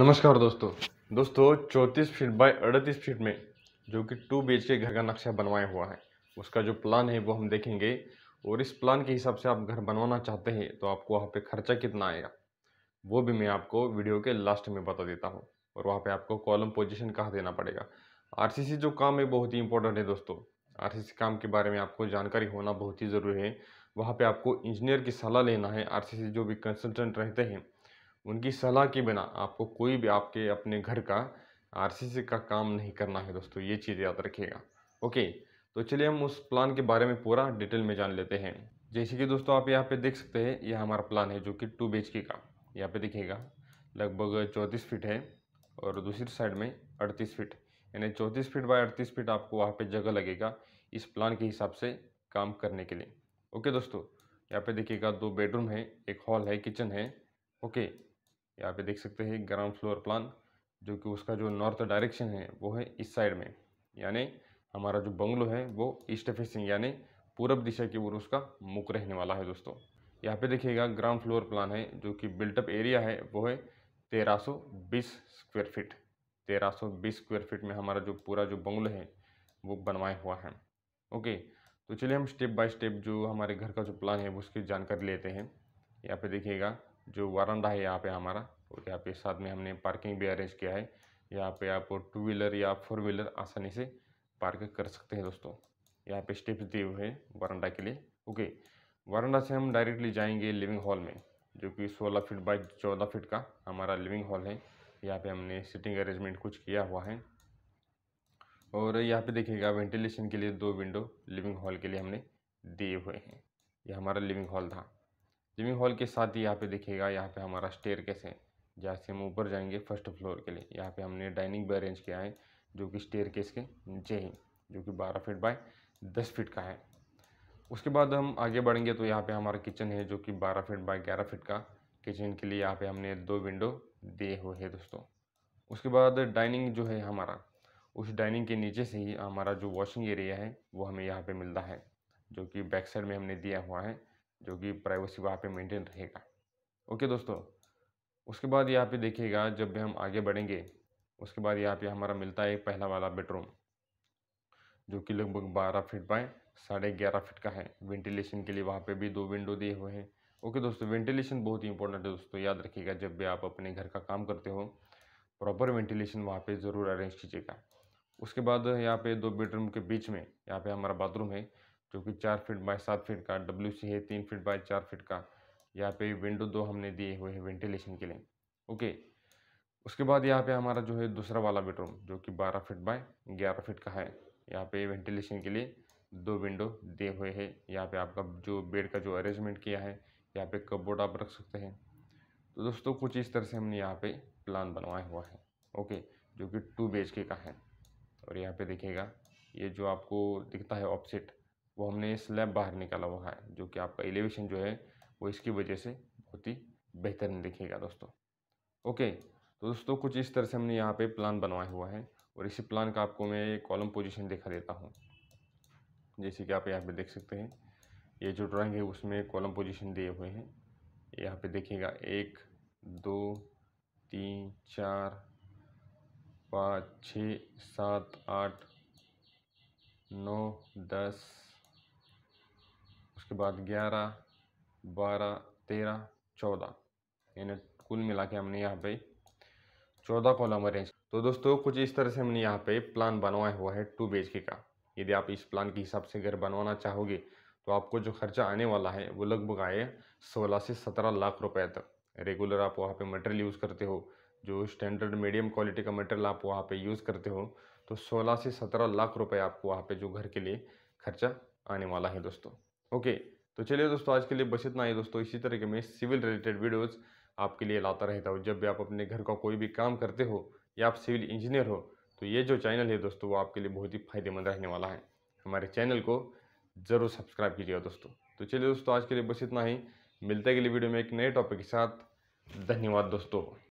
नमस्कार दोस्तों दोस्तों चौंतीस फीट बाय अड़तीस फीट में जो कि टू बी के घर का नक्शा बनवाया हुआ है उसका जो प्लान है वो हम देखेंगे और इस प्लान के हिसाब से आप घर बनवाना चाहते हैं तो आपको वहाँ पे खर्चा कितना आएगा वो भी मैं आपको वीडियो के लास्ट में बता देता हूँ और वहाँ पे आपको कॉलम पोजिशन कहाँ देना पड़ेगा आर जो काम है बहुत ही इंपॉर्टेंट है दोस्तों आर काम के बारे में आपको जानकारी होना बहुत ही ज़रूरी है वहाँ पर आपको इंजीनियर की सलाह लेना है आर जो भी कंसल्टेंट रहते हैं उनकी सलाह के बिना आपको कोई भी आपके अपने घर का आरसीसी का काम नहीं करना है दोस्तों ये चीज़ याद रखिएगा ओके तो चलिए हम उस प्लान के बारे में पूरा डिटेल में जान लेते हैं जैसे कि दोस्तों आप यहाँ पे देख सकते हैं यह हमारा प्लान है जो कि टू बी का यहाँ पे देखिएगा लगभग चौंतीस फीट है और दूसरी साइड में अड़तीस फीट यानी चौंतीस फीट बाय अड़तीस फीट आपको वहाँ पे जगह लगेगा इस प्लान के हिसाब से काम करने के लिए ओके दोस्तों यहाँ पे देखिएगा दो बेडरूम है एक हॉल है किचन है ओके यहाँ पे देख सकते हैं ग्राउंड फ्लोर प्लान जो कि उसका जो नॉर्थ डायरेक्शन है वो है इस साइड में यानी हमारा जो बंगलो है वो ईस्ट फेसिंग यानी पूरब दिशा की ओर उसका मुख रहने वाला है दोस्तों यहाँ पे देखिएगा ग्राउंड फ्लोर प्लान है जो कि बिल्टअप एरिया है वो है तेरह स्क्वायर फीट तेरह स्क्वायर फीट में हमारा जो पूरा जो बंगलो है वो बनवाया हुआ है ओके तो चलिए हम स्टेप बाय स्टेप जो हमारे घर का जो प्लान है उसकी जानकारी लेते हैं यहाँ पे देखिएगा जो वारंडा है यहाँ पे हमारा और यहाँ पे साथ में हमने पार्किंग भी अरेंज किया है यहाँ पे आप टू व्हीलर या फोर व्हीलर आसानी से पार्क कर सकते हैं दोस्तों यहाँ पे स्टेप्स दिए हुए हैं वारंडा के लिए ओके वारंडा से हम डायरेक्टली जाएंगे लिविंग हॉल में जो कि 16 फीट बाई 14 फीट का हमारा लिविंग हॉल है यहाँ पे हमने सिटिंग अरेंजमेंट कुछ किया हुआ है और यहाँ पे देखिएगा वेंटिलेशन के लिए दो विंडो लिविंग हॉल के लिए हमने दिए हुए हैं ये हमारा लिविंग हॉल था स्विमिंग हॉल के साथ ही यहाँ पे देखिएगा यहाँ पे हमारा स्टेयर केस है जहाँ से हम ऊपर जाएंगे फर्स्ट फ्लोर के लिए यहाँ पे हमने डाइनिंग भी अरेंज किया है जो कि स्टेयर केस के नीचे ही जो कि बारह फीट बाय दस फीट का है उसके बाद हम आगे बढ़ेंगे तो यहाँ पे हमारा किचन है जो कि बारह फीट बाय ग्यारह फीट का किचन के लिए यहाँ पे हमने दो विंडो दिए हुए हैं दोस्तों उसके बाद डाइनिंग जो है हमारा उस डाइनिंग के नीचे से ही हमारा जो वॉशिंग एरिया है वो हमें यहाँ पर मिलता है जो कि बैक साइड में हमने दिया हुआ है जो कि प्राइवेसी वहाँ पे मेंटेन रहेगा ओके दोस्तों उसके बाद यहाँ पे देखिएगा जब भी हम आगे बढ़ेंगे उसके बाद यहाँ पे हमारा मिलता है पहला वाला बेडरूम जो कि लगभग बारह फिट बाय साढ़े ग्यारह फिट का है वेंटिलेशन के लिए वहाँ पे भी दो विंडो दिए हुए हैं ओके दोस्तों वेंटिलेशन बहुत ही इंपॉर्टेंट है दोस्तों याद रखिएगा जब भी आप अपने घर का काम करते हो प्रॉपर वेंटिलेशन वहाँ पे ज़रूर अरेंज कीजिएगा उसके बाद यहाँ पे दो बेडरूम के बीच में यहाँ पे हमारा बाथरूम है जो कि चार फीट बाय सात फीट का डब्ल्यू सी है तीन फीट बाय चार फीट का यहाँ पे विंडो दो हमने दिए हुए हैं वेंटिलेशन के लिए ओके उसके बाद यहाँ पे हमारा जो है दूसरा वाला बेडरूम जो कि बारह फीट बाय ग्यारह फीट का है यहाँ पे वेंटिलेशन के लिए दो विंडो दिए हुए हैं यहाँ पे आपका जो बेड का जो अरेंजमेंट किया है यहाँ पे कपबोर्ड आप रख सकते हैं तो दोस्तों कुछ इस तरह से हमने यहाँ पे प्लान बनवाया हुआ है ओके जो कि टू बी का है और यहाँ पे देखिएगा ये जो आपको दिखता है ऑपसेट वो हमने स्लैब बाहर निकाला हुआ है जो कि आपका एलिवेशन जो है वो इसकी वजह से बहुत ही बेहतर दिखेगा दोस्तों ओके तो दोस्तों कुछ इस तरह से हमने यहाँ पे प्लान बनवाया हुआ है और इसी प्लान का आपको मैं कॉलम पोजीशन दिखा देता हूँ जैसे कि आप यहाँ पे देख सकते हैं ये जो ड्राइंग है उसमें कॉलम पोजीशन दिए हुए हैं यहाँ पे देखिएगा एक दो तीन चार पाँच छ सात आठ नौ दस उसके बाद ग्यारह बारह तेरह चौदह यानी कुल मिला के हमने यहाँ पे चौदह कॉलम अरेंज तो दोस्तों कुछ इस तरह से हमने यहाँ पे प्लान बनवाया हुआ है टू बी का यदि आप इस प्लान के हिसाब से घर बनवाना चाहोगे तो आपको जो खर्चा आने वाला है वो लगभग आए सोलह से सत्रह लाख रुपए तक रेगुलर आप वहाँ पे मटेरियल यूज़ करते हो जो स्टैंडर्ड मीडियम क्वालिटी का मटेरियल आप वहाँ पे यूज़ करते हो तो 16 से 17 लाख रुपए आपको वहाँ पे जो घर के लिए खर्चा आने वाला है दोस्तों ओके तो चलिए दोस्तों आज के लिए बस इतना ही दोस्तों इसी तरह के मैं सिविल रिलेटेड वीडियोज़ आपके लिए लाता रहता हूँ जब भी आप अपने घर का कोई भी काम करते हो या आप सिविल इंजीनियर हो तो ये जो चैनल है दोस्तों वो आपके लिए बहुत ही फायदेमंद रहने वाला है हमारे चैनल को ज़रूर सब्सक्राइब कीजिएगा दोस्तों तो चलिए दोस्तों आज के लिए बस इतना ही मिलते अगली वीडियो में एक नए टॉपिक के साथ धन्यवाद दोस्तों